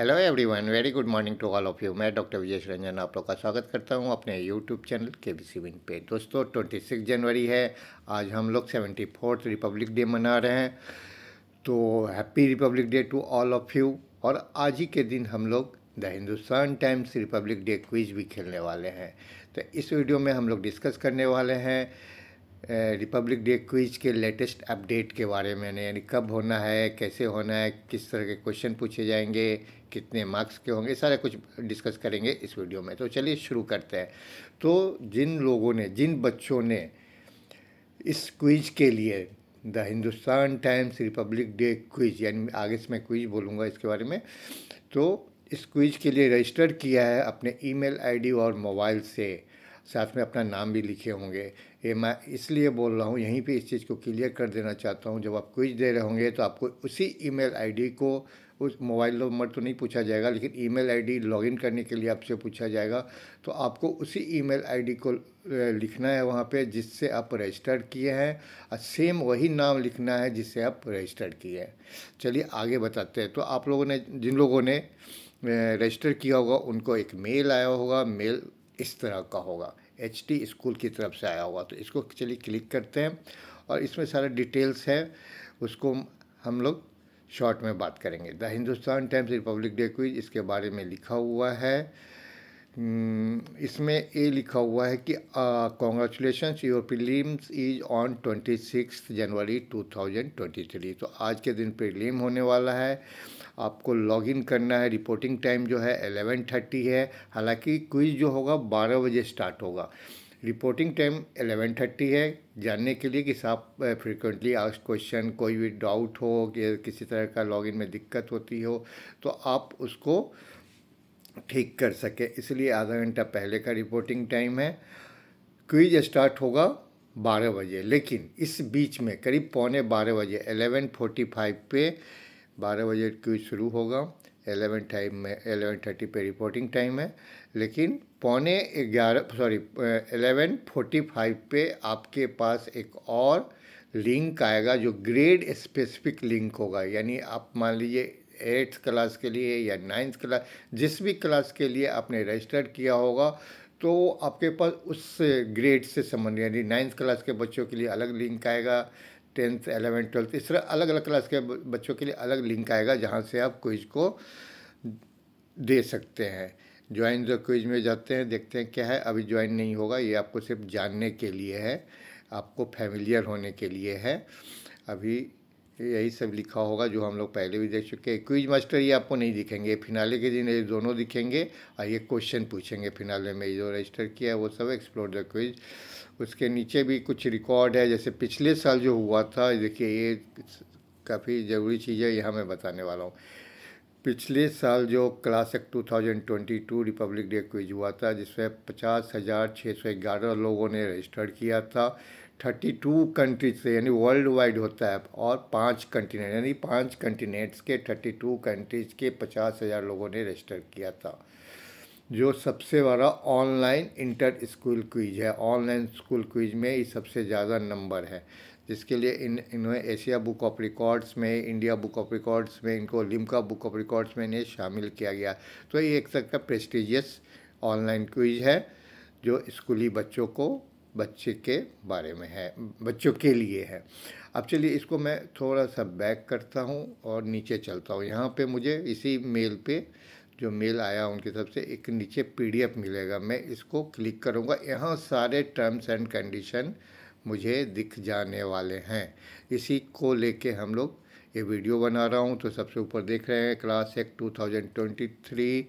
hello everyone very good morning to all of you मैं doctor Vijesh Ranjan आप लोग का स्वागत करता हूं अपने यूट्यूब चैनल के बी सी पे दोस्तों ट्वेंटी सिक्स जनवरी है आज हम लोग सेवेंटी फोर्थ रिपब्लिक डे मना रहे हैं तो happy Republic Day to all of you और आज ही के दिन हम लोग the Hindustan Times Republic Day quiz भी खेलने वाले हैं तो इस वीडियो में हम लोग डिस्कस करने वाले हैं रिपब्लिक डे क्विज के लेटेस्ट अपडेट के बारे में यानी कब होना है कैसे होना है किस तरह के क्वेश्चन पूछे जाएंगे कितने मार्क्स के होंगे सारे कुछ डिस्कस करेंगे इस वीडियो में तो चलिए शुरू करते हैं तो जिन लोगों ने जिन बच्चों ने इस क्विज के लिए the Hindustan Times Republic Day quiz यानी आगे से मैं क्विज बोलूँगा इसके बारे में तो इस क्विज के लिए रजिस्टर किया है अपने ईमेल आईडी और मोबाइल से साथ में अपना नाम भी लिखे होंगे ये मैं इसलिए बोल रहा हूँ यहीं पे इस चीज़ को क्लियर कर देना चाहता हूँ जब आप क्विज दे रहे होंगे तो आपको उसी ईमेल आईडी को उस मोबाइल नंबर तो नहीं पूछा जाएगा लेकिन ईमेल आईडी लॉगिन करने के लिए आपसे पूछा जाएगा तो आपको उसी ईमेल आईडी को लिखना है वहाँ पे जिससे आप रजिस्टर्ड किए हैं और सेम वही नाम लिखना है जिससे आप रजिस्टर्ड किए हैं चलिए आगे बताते हैं तो आप लोगों ने जिन लोगों ने रजिस्टर किया होगा उनको एक मेल आया होगा मेल इस तरह का होगा एच टी स्कूल की तरफ से आया हुआ तो इसको चलिए क्लिक करते हैं और इसमें सारे डिटेल्स है उसको हम लोग शॉर्ट में बात करेंगे the Hindustan Times Republic Day quiz इसके बारे में लिखा हुआ है hmm, इसमें ये लिखा हुआ है कि congratulation your prelims is on twenty six January two thousand twenty three तो आज के दिन प्रीलिम होने वाला है आपको लॉगिन करना है रिपोर्टिंग टाइम जो है एलेवन थर्टी है हालांकि क्विज़ जो होगा बारह बजे स्टार्ट होगा रिपोर्टिंग टाइम एलेवन थर्टी है जानने के लिए कि साहब फ्रिक्वेंटली आज क्वेश्चन कोई भी डाउट हो कि किसी तरह का लॉगिन में दिक्कत होती हो तो आप उसको ठीक कर सके इसलिए आधा घंटा पहले का रिपोर्टिंग टाइम है क्विज स्टार्ट होगा बारह बजे लेकिन इस बीच में करीब पौने बारह बजे एलेवन फोर्टी फाइव पे बारह बजे क्विज शुरू होगा एलेवन टाइम में एलेवन थर्टी पर रिपोर्टिंग टाइम है लेकिन पौने ग्यारह सॉरी एलेवन फोर्टी फाइव पे आपके पास एक और लिंक आएगा जो ग्रेड स्पेसिफिक लिंक होगा यानी आप मान लीजिए एट्थ क्लास के लिए या नाइन्थ क्लास जिस भी क्लास के लिए आपने रजिस्टर किया होगा तो आपके पास उस ग्रेड से संबंधित यानी नाइन्थ क्लास के बच्चों के लिए अलग लिंक आएगा टेंथ एलेवेंथ ट्वेल्थ इस तरह अलग अलग क्लास के बच्चों के लिए अलग लिंक आएगा जहाँ से आप क्विज को दे सकते हैं ज्वाइन जो क्विज में जाते हैं देखते हैं क्या है अभी ज्वाइन नहीं होगा ये आपको सिर्फ जानने के लिए है आपको फैमिलियर होने के लिए है अभी यही सब लिखा होगा जो हम लोग पहले भी देख चुके हैं क्विज मास्टर ये आपको नहीं दिखेंगे फिनाले के दिन ये दोनों दिखेंगे और ये क्वेश्चन पूछेंगे फिनाले में जो रजिस्टर किया है वो सब एक्सप्लोर द क्विज उसके नीचे भी कुछ रिकॉर्ड है जैसे पिछले साल जो हुआ था देखिए ये काफ़ी ज़रूरी चीज़ है यहाँ मैं बताने वाला हूँ पिछले साल जो class act two thousand twenty two Republic Day quiz हुआ था जिसमें पचास हज़ार छः सौ ग्यारह लोगों ने रजिस्टर किया था थर्टी टू कंट्रीज से यानी वर्ल्ड वाइड होता है और पांच कंटिनेंट यानी पांच कंटिनेंट्स के थर्टी टू कंट्रीज के पचास हज़ार लोगों ने रजिस्टर किया था जो सबसे बड़ा ऑनलाइन इंटर स्कूल क्विज है ऑनलाइन स्कूल क्विज में ही सबसे ज़्यादा नंबर है जिसके लिए इन इन्होंने एशिया बुक ऑफ रिकॉर्ड्स में इंडिया बुक ऑफ रिकॉर्ड्स में इनको लिमका बुक ऑफ रिकॉर्ड्स में इन्हें शामिल किया गया तो ये एक तरह का प्रेस्टिजियस ऑनलाइन क्विज है जो स्कूली बच्चों को बच्चे के बारे में है बच्चों के लिए है अब चलिए इसको मैं थोड़ा सा बैक करता हूँ और नीचे चलता हूँ यहाँ पे मुझे इसी मेल पे जो मेल आया उनकी तरफ से एक नीचे पीडीएफ मिलेगा मैं इसको क्लिक करूँगा यहाँ सारे टर्म्स एंड कंडीशन मुझे दिख जाने वाले हैं इसी को लेके हम लोग ये वीडियो बना रहा हूँ तो सबसे ऊपर देख रहे हैं class act three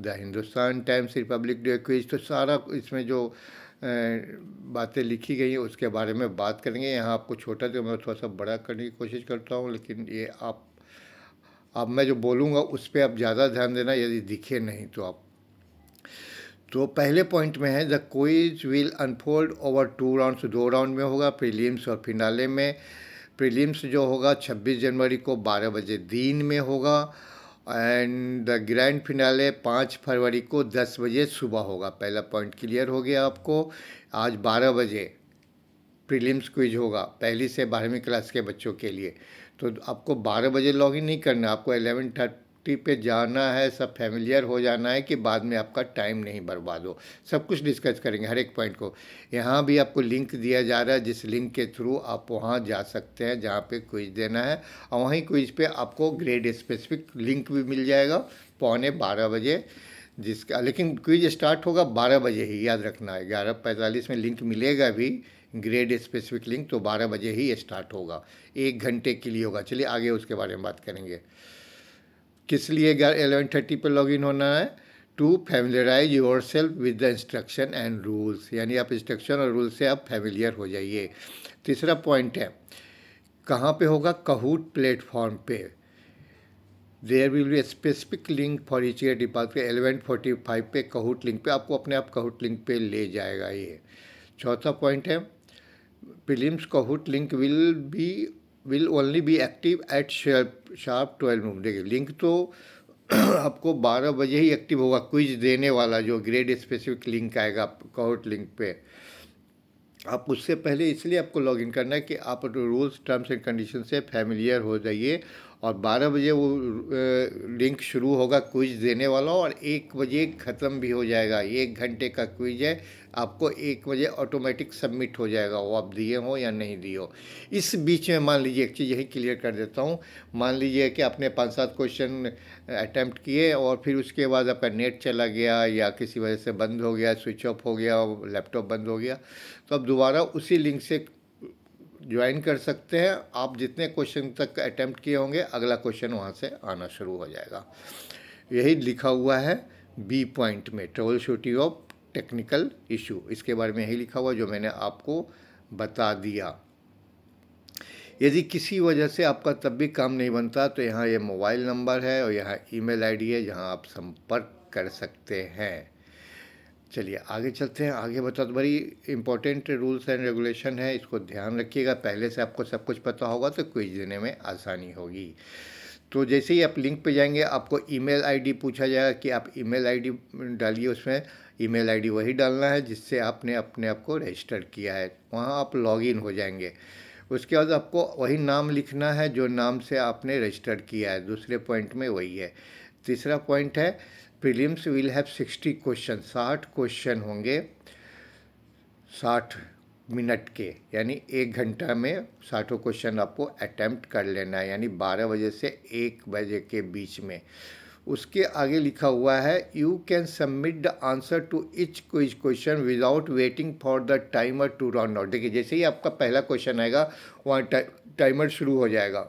the Hindustan Times Republic Day quiz तो सारा इसमें जो बातें लिखी गई हैं उसके बारे में बात करेंगे यहाँ आपको छोटा जो तो मैं थोड़ा सा बड़ा करने की कोशिश करता हूँ लेकिन ये आप अब मैं जो बोलूँगा उस पर आप ज़्यादा ध्यान देना यदि दिखे नहीं तो आप तो पहले पॉइंट में है the quiz will unfold over two rounds दो राउंड में होगा प्रीलिम्स और फिनाले में प्रीलिम्स जो होगा 26 जनवरी को 12 बजे दिन में होगा एंड द ग्रैंड फिनाले पाँच फरवरी को दस बजे सुबह होगा पहला पॉइंट क्लियर हो गया आपको आज बारह बजे प्रीलिम्स क्विज होगा पहली से बारहवीं क्लास के बच्चों के लिए तो आपको बारह बजे लॉगिन नहीं करना आपको एलेवन थर्ट ट्रिप पे जाना है सब फैमिलियर हो जाना है कि बाद में आपका टाइम नहीं बर्बाद हो सब कुछ डिस्कस करेंगे हर एक पॉइंट को यहाँ भी आपको लिंक दिया जा रहा है जिस लिंक के थ्रू आप वहाँ जा सकते हैं जहाँ पे क्विज देना है और वहीं क्विज पे आपको ग्रेड स्पेसिफिक लिंक भी मिल जाएगा पौने बारह बजे जिसका लेकिन क्विज स्टार्ट होगा बारह बजे ही याद रखना है ग्यारह पैंतालीस में लिंक मिलेगा भी ग्रेड स्पेसिफिक लिंक तो बारह बजे ही स्टार्ट होगा एक घंटे के लिए होगा चलिए आगे उसके बारे में बात करेंगे किस लिए एलेवन थर्टी पर लॉगिन होना है to familiarize yourself with the instruction and rules यानी आप इंस्ट्रक्शन और रूल से आप फैमिलियर हो जाइए तीसरा पॉइंट है कहाँ पे होगा कहूट प्लेटफॉर्म पे there will be specific link for each year department eleven forty five पे कहूट लिंक पे आपको अपने आप कहूट लिंक पे ले जाएगा ये चौथा पॉइंट है prelims Kahoot link will be will only be active at sharp sharp twelve noon देखिए लिंक तो आपको 12 बजे ही एक्टिव होगा क्विज देने वाला जो ग्रेड स्पेसिफिक लिंक आएगा कॉर्ट लिंक पे आप उससे पहले इसलिए आपको लॉगिन करना है कि आप रूल्स टर्म्स एंड कंडीशन से फैमिलियर हो जाइए और 12 बजे वो लिंक शुरू होगा क्विज देने वाला और एक बजे ख़त्म भी हो जाएगा एक घंटे का क्विज है आपको एक बजे ऑटोमेटिक सबमिट हो जाएगा वो आप दिए हो या नहीं दिए हो इस बीच में मान लीजिए एक चीज़ यही क्लियर कर देता हूँ मान लीजिए कि आपने पाँच सात क्वेश्चन अटैम्प्ट किए और फिर उसके बाद आपका नेट चला गया या किसी वजह से बंद हो गया स्विच ऑफ हो गया लैपटॉप बंद हो गया तो अब दोबारा उसी लिंक से ज्वाइन कर सकते हैं आप जितने क्वेश्चन तक अटैम्प्ट किए होंगे अगला क्वेश्चन वहाँ से आना शुरू हो जाएगा यही लिखा हुआ है बी पॉइंट में troubleshooting of technical issue इसके बारे में यही लिखा हुआ जो मैंने आपको बता दिया यदि किसी वजह से आपका तब भी काम नहीं बनता तो यहाँ ये यह मोबाइल नंबर है और यहाँ ईमेल आईडी है जहाँ आप संपर्क कर सकते हैं चलिए आगे चलते हैं आगे बताओ तो बड़ी इंपॉर्टेंट रूल्स एंड रेगुलेशन है इसको ध्यान रखिएगा पहले से आपको सब कुछ पता होगा तो क्विज देने में आसानी होगी तो जैसे ही आप लिंक पे जाएंगे आपको ईमेल आईडी पूछा जाएगा कि आप ईमेल आईडी डालिए उसमें ईमेल आईडी वही डालना है जिससे आपने अपने आप को रजिस्टर किया है वहाँ आप लॉगिन हो जाएंगे उसके बाद आपको वही नाम लिखना है जो नाम से आपने रजिस्टर किया है दूसरे पॉइंट में वही है तीसरा पॉइंट है prelims will have sixty question साठ क्वेश्चन होंगे साठ मिनट के यानी एक घंटा में साठों क्वेश्चन आपको अटैम्प्ट कर लेना है यानी बारह बजे से एक बजे के बीच में उसके आगे लिखा हुआ है you can submit the answer to each quiz question without waiting for the timer to run out देखिए जैसे ही आपका पहला क्वेश्चन आएगा वहाँ टाइमर शुरू हो जाएगा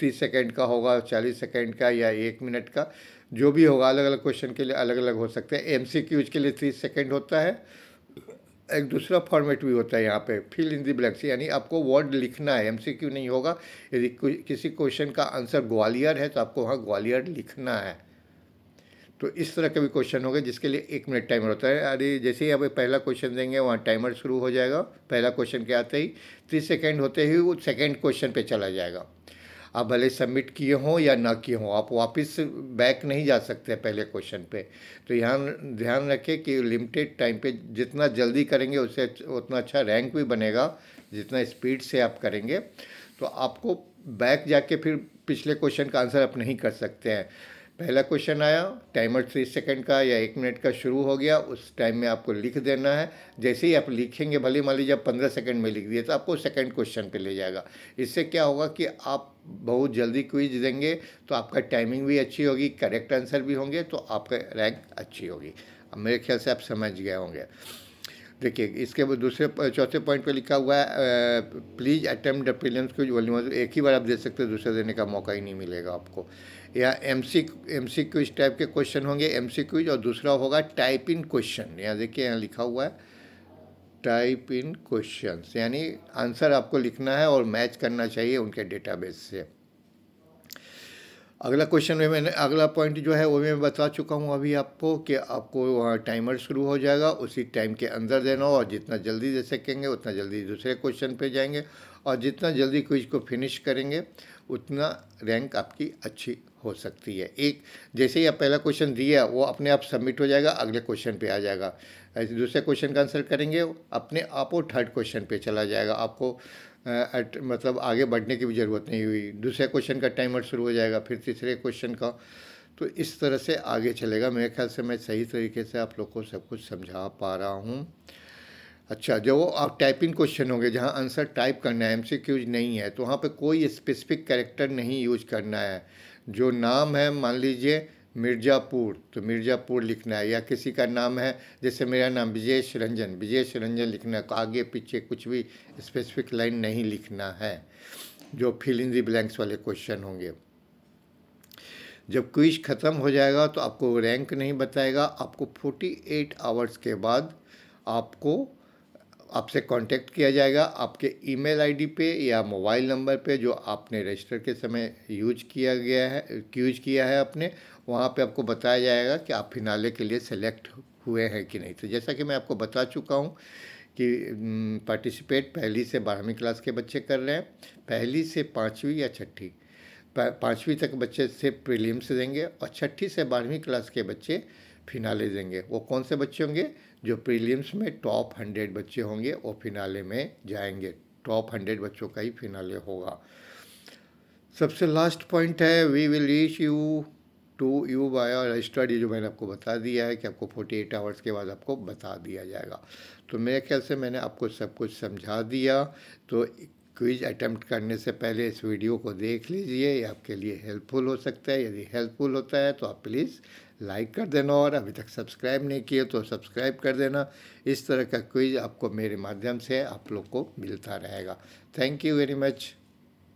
तीस सेकेंड का होगा चालीस सेकेंड का या एक मिनट का जो भी होगा अलग अलग क्वेश्चन के लिए अलग अलग हो सकते हैं एम सी क्यूज के लिए थ्री सेकेंड होता है एक दूसरा फॉर्मेट भी होता है यहाँ पे फिल इन दी ब्लैक्स यानी आपको वर्ड लिखना है एम नहीं होगा यदि किसी क्वेश्चन का आंसर ग्वालियर है तो आपको वहाँ ग्वालियर लिखना है तो इस तरह के भी क्वेश्चन होंगे जिसके लिए एक मिनट टाइमर होता है अरे जैसे ही आप पहला क्वेश्चन देंगे वहाँ टाइमर शुरू हो जाएगा पहला क्वेश्चन के आते ही तीस सेकेंड होते ही वो सेकेंड क्वेश्चन पर चला जाएगा आप भले सबमिट किए हों या ना किए हों आप वापस बैक नहीं जा सकते पहले क्वेश्चन पे तो यहाँ ध्यान रखें कि लिमिटेड टाइम पे जितना जल्दी करेंगे उससे उतना अच्छा रैंक भी बनेगा जितना स्पीड से आप करेंगे तो आपको बैक जाके फिर पिछले क्वेश्चन का आंसर आप नहीं कर सकते हैं पहला क्वेश्चन आया टाइमर थ्री सेकंड का या एक मिनट का शुरू हो गया उस टाइम में आपको लिख देना है जैसे ही आप लिखेंगे भले मान लीजिए आप पंद्रह सेकंड में लिख दिए तो आपको सेकंड क्वेश्चन पे ले जाएगा इससे क्या होगा कि आप बहुत जल्दी क्विज देंगे तो आपका टाइमिंग भी अच्छी होगी करेक्ट आंसर भी होंगे तो आपका रैंक अच्छी होगी अब मेरे ख्याल से आप समझ गए होंगे देखिए इसके बाद दूसरे चौथे पॉइंट पे लिखा हुआ है please attempt prelims quiz volume एक ही बार आप दे सकते हो दूसरा देने का मौका ही नहीं मिलेगा आपको या M C M C Qs type के क्वेश्चन होंगे एम सी क्यूज और दूसरा होगा टाइप इन क्वेश्चन यहाँ देखिए यहाँ लिखा हुआ है टाइप इन क्वेश्चन यानी आंसर आपको लिखना है और मैच करना चाहिए उनके डेटाबेस से अगला क्वेश्चन में मैंने अगला पॉइंट जो है वो मैं बता चुका हूँ अभी आपको कि आपको वहाँ टाइमर शुरू हो जाएगा उसी टाइम के अंदर देना हो और जितना जल्दी दे सकेंगे उतना जल्दी दूसरे क्वेश्चन पे जाएंगे और जितना जल्दी क्विज को फिनिश करेंगे उतना रैंक आपकी अच्छी हो सकती है एक जैसे ही आप पहला क्वेश्चन दिया वो अपने आप सबमिट हो जाएगा अगले क्वेश्चन पे आ जाएगा ऐसे दूसरे क्वेश्चन का आंसर करेंगे अपने आप वो थर्ड क्वेश्चन पे चला जाएगा आपको आ, अट, मतलब आगे बढ़ने की भी ज़रूरत नहीं हुई दूसरे क्वेश्चन का टाइमर शुरू हो जाएगा फिर तीसरे क्वेश्चन का तो इस तरह से आगे चलेगा मेरे ख्याल से मैं सही तरीके से आप लोग को सब कुछ समझा पा रहा हूँ अच्छा जब वो आप टाइपिंग क्वेश्चन होंगे जहाँ आंसर टाइप करना है एमसीक्यूज नहीं है तो वहाँ पे कोई स्पेसिफिक कैरेक्टर नहीं यूज करना है जो नाम है मान लीजिए मिर्ज़ापुर तो मिर्ज़ापुर लिखना है या किसी का नाम है जैसे मेरा नाम विजेश रंजन विजेश रंजन लिखना है तो आगे पीछे कुछ भी स्पेसिफिक लाइन नहीं लिखना है जो फिल इन दी ब्लैंक्स वाले क्वेश्चन होंगे जब क्विज ख़त्म हो जाएगा तो आपको रैंक नहीं बताएगा आपको 48 आवर्स के बाद आपको आपसे कांटेक्ट किया जाएगा आपके ईमेल आईडी पे या मोबाइल नंबर पे जो आपने रजिस्टर के समय यूज किया गया है यूज किया है आपने वहाँ पे आपको बताया जाएगा कि आप फिनाले के लिए सेलेक्ट हुए हैं कि नहीं तो जैसा कि मैं आपको बता चुका हूँ कि पार्टिसिपेट पहली से बारहवीं क्लास के बच्चे कर रहे हैं पहली से पाँचवीं या छठी पाँचवीं तक बच्चे से प्रीलिम्स देंगे और छठी से बारहवीं क्लास के बच्चे फिनाले देंगे वो कौन से बच्चे होंगे जो प्रीलिम्स में टॉप हंड्रेड बच्चे होंगे वो फिनाले में जाएंगे टॉप हंड्रेड बच्चों का ही फिनाले होगा सबसे लास्ट पॉइंट है we will reach you to you by study जो मैंने आपको बता दिया है कि आपको फोर्टी एट आवर्स के बाद आपको बता दिया जाएगा तो मेरे ख्याल से मैंने आपको सब कुछ समझा दिया तो क्विज अटैम्प्ट करने से पहले इस वीडियो को देख लीजिए ये आपके लिए हेल्पफुल हो सकता है यदि हेल्पफुल होता है तो आप प्लीज़ लाइक कर देना और अभी तक सब्सक्राइब नहीं किए तो सब्सक्राइब कर देना इस तरह का क्विज आपको मेरे माध्यम से आप लोग को मिलता रहेगा थैंक यू वेरी मच